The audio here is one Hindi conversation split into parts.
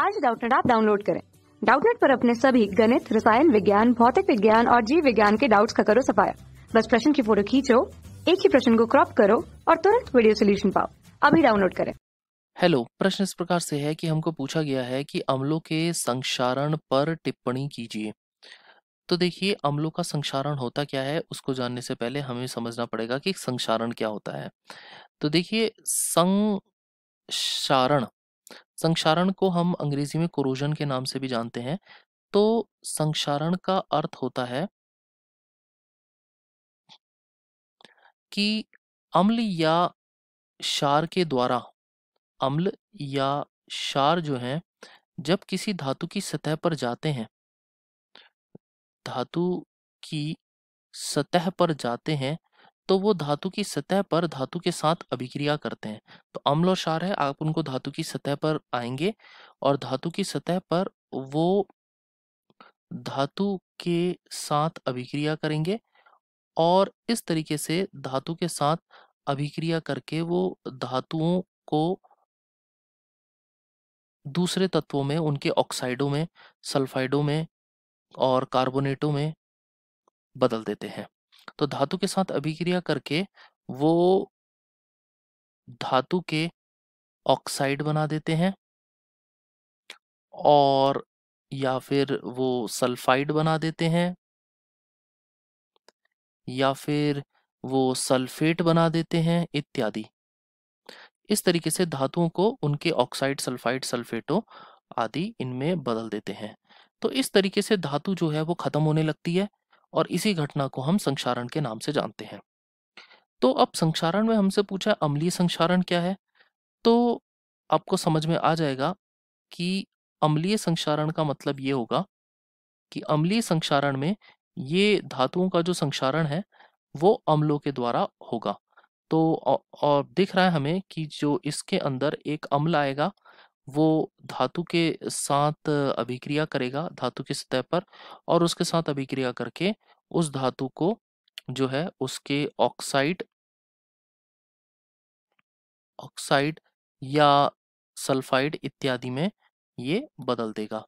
आज डाउटनेट आप डाउनलोड करें डाउटनेट पर अपने सभी गणित रसायन विज्ञान भौतिक विज्ञान और जीव विज्ञान के डाउट्स का करो सफाया बस प्रश्न की फोटो खींचो एक ही प्रश्न को क्रॉप करो और तुरंत वीडियो सोल्यूशन पाओ अभी डाउनलोड करें हेलो प्रश्न इस प्रकार से है कि हमको पूछा गया है कि अम्लों के संक्षारण पर टिप्पणी कीजिए तो देखिए अम्लों का संक्षारण होता क्या है उसको जानने से पहले हमें समझना पड़ेगा कि संक्षारण क्या होता है तो देखिए संक्षारण संक्षारण को हम अंग्रेजी में कोरोजन के नाम से भी जानते हैं तो संक्षारण का अर्थ होता है कि अम्ल या क्षार के द्वारा अम्ल या क्षार जो है जब किसी धातु की सतह पर जाते हैं धातु की सतह पर जाते हैं तो वो धातु की सतह पर धातु के साथ अभिक्रिया करते हैं तो अम्ल और क्षार है आप उनको धातु की सतह पर आएंगे और धातु की सतह पर वो धातु के साथ अभिक्रिया करेंगे और इस तरीके से धातु के साथ अभिक्रिया करके वो धातुओं को दूसरे तत्वों में उनके ऑक्साइडों में सल्फाइडों में और कार्बोनेटों में बदल देते हैं तो धातु के साथ अभिक्रिया करके वो धातु के ऑक्साइड बना देते हैं और या फिर वो सल्फाइड बना देते हैं या फिर वो सल्फेट बना देते हैं इत्यादि इस तरीके से धातुओं को उनके ऑक्साइड सल्फाइड सल्फेटों आदि इनमें बदल देते हैं तो इस तरीके से धातु जो है वो खत्म होने लगती है और इसी घटना को हम संक्षारण के नाम से जानते हैं तो अब संक्षारण में हमसे पूछा अम्लीय संक्षारण क्या है तो आपको समझ में आ जाएगा कि अम्लीय संक्षारण का मतलब ये होगा कि अम्लीय संक्षारण में ये धातुओं का जो संक्षारण है वो अम्लों के द्वारा होगा तो और दिख रहा है हमें कि जो इसके अंदर एक अम्ल आएगा वो धातु के साथ अभिक्रिया करेगा धातु की सतह पर और उसके साथ अभिक्रिया करके उस धातु को जो है उसके ऑक्साइड ऑक्साइड या सल्फाइड इत्यादि में ये बदल देगा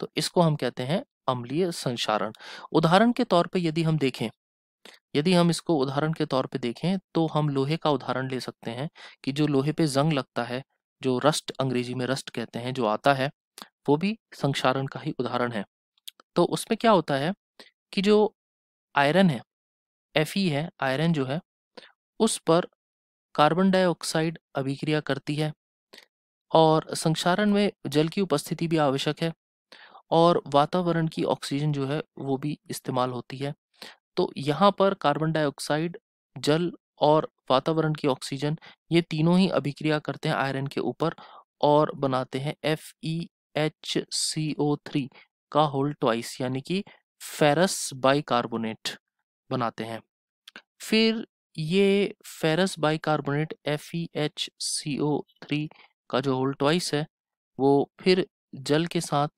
तो इसको हम कहते हैं अम्लीय संसारण उदाहरण के तौर पे यदि हम देखें यदि हम इसको उदाहरण के तौर पे देखें तो हम लोहे का उदाहरण ले सकते हैं कि जो लोहे पे जंग लगता है जो रस्ट अंग्रेजी में रस्ट कहते हैं जो आता है वो भी संक्षारण का ही उदाहरण है तो उसमें क्या होता है कि जो आयरन है एफ ई है आयरन जो है उस पर कार्बन डाइऑक्साइड अभिक्रिया करती है और संक्षारण में जल की उपस्थिति भी आवश्यक है और वातावरण की ऑक्सीजन जो है वो भी इस्तेमाल होती है तो यहाँ पर कार्बन डाइऑक्साइड जल और वातावरण की ऑक्सीजन ये तीनों ही अभिक्रिया करते हैं आयरन के ऊपर और बनाते हैं F E H C O three का होल ट्वाइस यानी कि फेरस बाइकार्बोनेट बनाते हैं फिर ये ferrous bicarbonate F E H C O three का जो होल ट्वाइस है वो फिर जल के साथ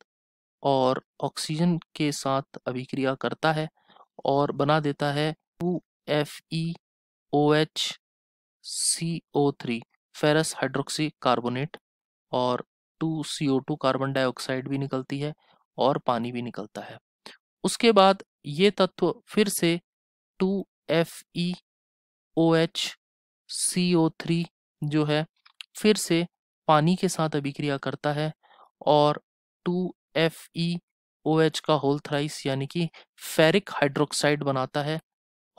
और ऑक्सीजन के साथ अभिक्रिया करता है और बना देता है two F E O H C O three ferrous hydroxy carbonate और two C O two carbon dioxide भी निकलती है और पानी भी निकलता है उसके बाद ये तत्व फिर से two F E O H C O three जो है फिर से पानी के साथ अभिक्रिया करता है और two F E O H का होल थ्राइस यानी कि फेरिक हाइड्रोक्साइड बनाता है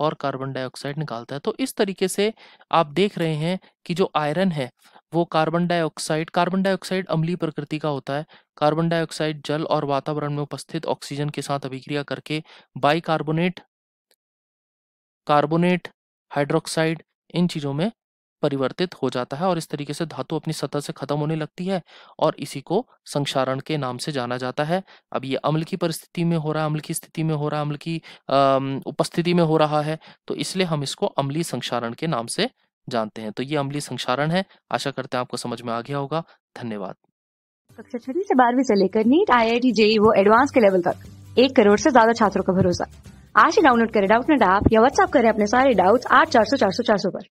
और कार्बन डाइऑक्साइड निकालता है तो इस तरीके से आप देख रहे हैं कि जो आयरन है वो कार्बन डाइऑक्साइड कार्बन डाइऑक्साइड अम्ली प्रकृति का होता है कार्बन डाइऑक्साइड जल और वातावरण में उपस्थित ऑक्सीजन के साथ अभिक्रिया करके कार्बोनेट कार्बोनेट हाइड्रोक्साइड इन चीज़ों में परिवर्तित हो जाता है और इस तरीके से धातु अपनी सतह से खत्म होने लगती है और इसी को संक्षारण के नाम से जाना जाता है अब ये अम्ल की परिस्थिति में हो रहा है अम्ल की स्थिति में हो रहा है अम्ल की उपस्थिति में हो रहा है तो इसलिए हम इसको अम्लीय संक्षारण के नाम से जानते हैं तो ये अम्लीय संक्षारण है आशा करते हैं आपको समझ में आ गया होगा धन्यवाद कक्षा छठी से बारहवीं से लेकर NEET I I T JEE वो एडवांस के लेवल तक एक करोड़ से ज्यादा छात्रों का भरोसा आज ही डाउनलोड करें डाउट नेट ऐप या व्हाट्सअप करें अपने सारे डाउट्स आठ चार सौ चार सौ चार सौ पर